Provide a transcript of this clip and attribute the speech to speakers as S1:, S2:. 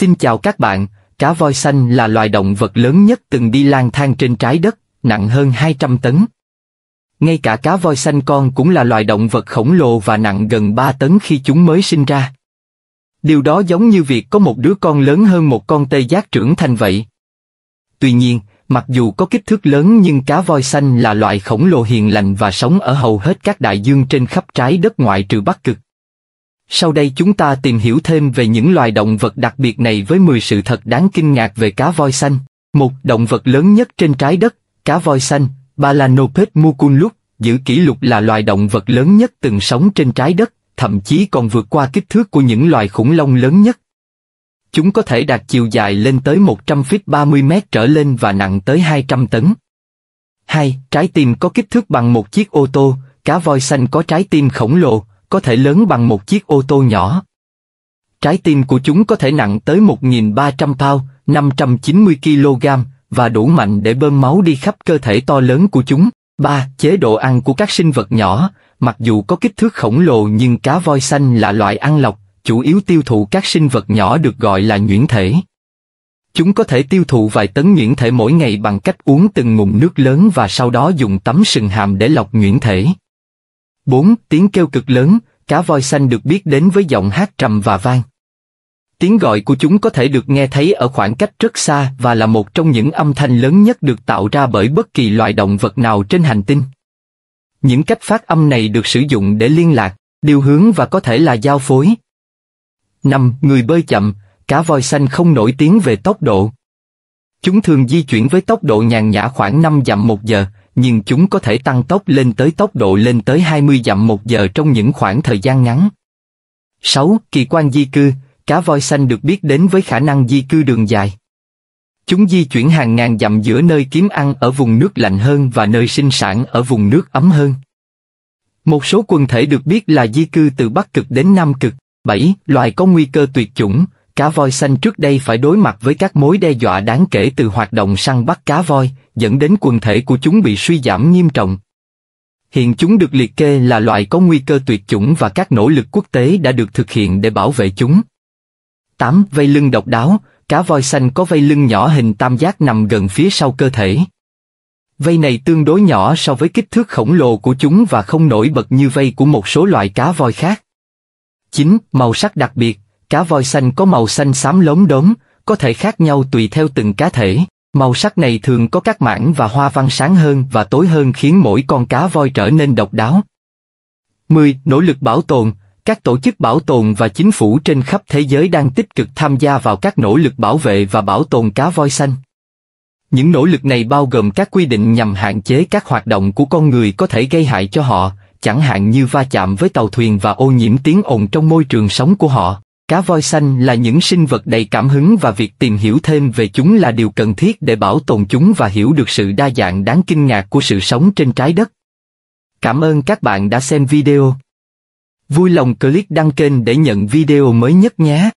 S1: Xin chào các bạn, cá voi xanh là loài động vật lớn nhất từng đi lang thang trên trái đất, nặng hơn 200 tấn. Ngay cả cá voi xanh con cũng là loài động vật khổng lồ và nặng gần 3 tấn khi chúng mới sinh ra. Điều đó giống như việc có một đứa con lớn hơn một con tê giác trưởng thành vậy. Tuy nhiên, mặc dù có kích thước lớn nhưng cá voi xanh là loại khổng lồ hiền lành và sống ở hầu hết các đại dương trên khắp trái đất ngoại trừ Bắc Cực. Sau đây chúng ta tìm hiểu thêm về những loài động vật đặc biệt này với 10 sự thật đáng kinh ngạc về cá voi xanh. Một động vật lớn nhất trên trái đất, cá voi xanh, Balanopet mucunlus, giữ kỷ lục là loài động vật lớn nhất từng sống trên trái đất, thậm chí còn vượt qua kích thước của những loài khủng long lớn nhất. Chúng có thể đạt chiều dài lên tới 100 feet 30 mét trở lên và nặng tới 200 tấn. 2. Trái tim có kích thước bằng một chiếc ô tô, cá voi xanh có trái tim khổng lồ, có thể lớn bằng một chiếc ô tô nhỏ. Trái tim của chúng có thể nặng tới 1.300 pound, 590 kg, và đủ mạnh để bơm máu đi khắp cơ thể to lớn của chúng. 3. Chế độ ăn của các sinh vật nhỏ Mặc dù có kích thước khổng lồ nhưng cá voi xanh là loại ăn lọc, chủ yếu tiêu thụ các sinh vật nhỏ được gọi là nhuyễn thể. Chúng có thể tiêu thụ vài tấn nhuyễn thể mỗi ngày bằng cách uống từng ngụm nước lớn và sau đó dùng tấm sừng hàm để lọc nhuyễn thể. 4. Tiếng kêu cực lớn, cá voi xanh được biết đến với giọng hát trầm và vang. Tiếng gọi của chúng có thể được nghe thấy ở khoảng cách rất xa và là một trong những âm thanh lớn nhất được tạo ra bởi bất kỳ loài động vật nào trên hành tinh. Những cách phát âm này được sử dụng để liên lạc, điều hướng và có thể là giao phối. 5. Người bơi chậm, cá voi xanh không nổi tiếng về tốc độ. Chúng thường di chuyển với tốc độ nhàn nhã khoảng 5 dặm một giờ, nhưng chúng có thể tăng tốc lên tới tốc độ lên tới 20 dặm một giờ trong những khoảng thời gian ngắn. 6. Kỳ quan di cư, cá voi xanh được biết đến với khả năng di cư đường dài. Chúng di chuyển hàng ngàn dặm giữa nơi kiếm ăn ở vùng nước lạnh hơn và nơi sinh sản ở vùng nước ấm hơn. Một số quần thể được biết là di cư từ Bắc Cực đến Nam Cực. 7. Loài có nguy cơ tuyệt chủng, cá voi xanh trước đây phải đối mặt với các mối đe dọa đáng kể từ hoạt động săn bắt cá voi, dẫn đến quần thể của chúng bị suy giảm nghiêm trọng. Hiện chúng được liệt kê là loại có nguy cơ tuyệt chủng và các nỗ lực quốc tế đã được thực hiện để bảo vệ chúng. 8. Vây lưng độc đáo, cá voi xanh có vây lưng nhỏ hình tam giác nằm gần phía sau cơ thể. Vây này tương đối nhỏ so với kích thước khổng lồ của chúng và không nổi bật như vây của một số loại cá voi khác. 9. Màu sắc đặc biệt, Cá voi xanh có màu xanh xám lốm đốm, có thể khác nhau tùy theo từng cá thể. Màu sắc này thường có các mảng và hoa văn sáng hơn và tối hơn khiến mỗi con cá voi trở nên độc đáo. 10. Nỗ lực bảo tồn Các tổ chức bảo tồn và chính phủ trên khắp thế giới đang tích cực tham gia vào các nỗ lực bảo vệ và bảo tồn cá voi xanh. Những nỗ lực này bao gồm các quy định nhằm hạn chế các hoạt động của con người có thể gây hại cho họ, chẳng hạn như va chạm với tàu thuyền và ô nhiễm tiếng ồn trong môi trường sống của họ. Cá voi xanh là những sinh vật đầy cảm hứng và việc tìm hiểu thêm về chúng là điều cần thiết để bảo tồn chúng và hiểu được sự đa dạng đáng kinh ngạc của sự sống trên trái đất. Cảm ơn các bạn đã xem video. Vui lòng click đăng kênh để nhận video mới nhất nhé.